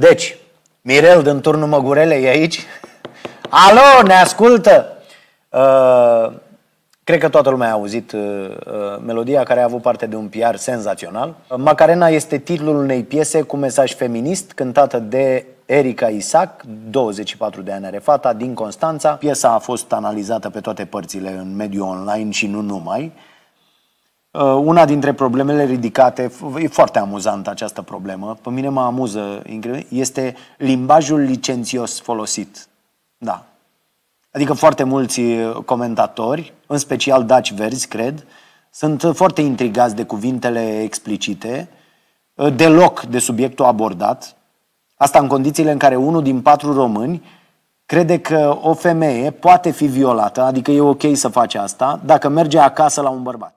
Deci, Mirel din turnul Măgurele e aici. Alo, ne ascultă! Uh, Cred că toată lumea a auzit uh, uh melodia care a avut parte de un PR senzațional. Macarena este titlul unei piese cu mesaj feminist cântată de Erica Isaac, 24 de ani are fata, din Constanța. Piesa a fost analizată pe toate părțile în mediul online și nu numai. Uh, una dintre problemele ridicate, e foarte amuzantă această problemă, pe mine mă amuză, este limbajul licențios folosit. Da. Adică foarte mulți uh, comentatori, în special daci verzi, cred, sunt foarte intrigați de cuvintele explicite, uh, deloc de subiectul abordat. Asta în condițiile în care unul din patru români crede că o femeie poate fi violată, adică e ok să faci asta, dacă merge acasă la un bărbat.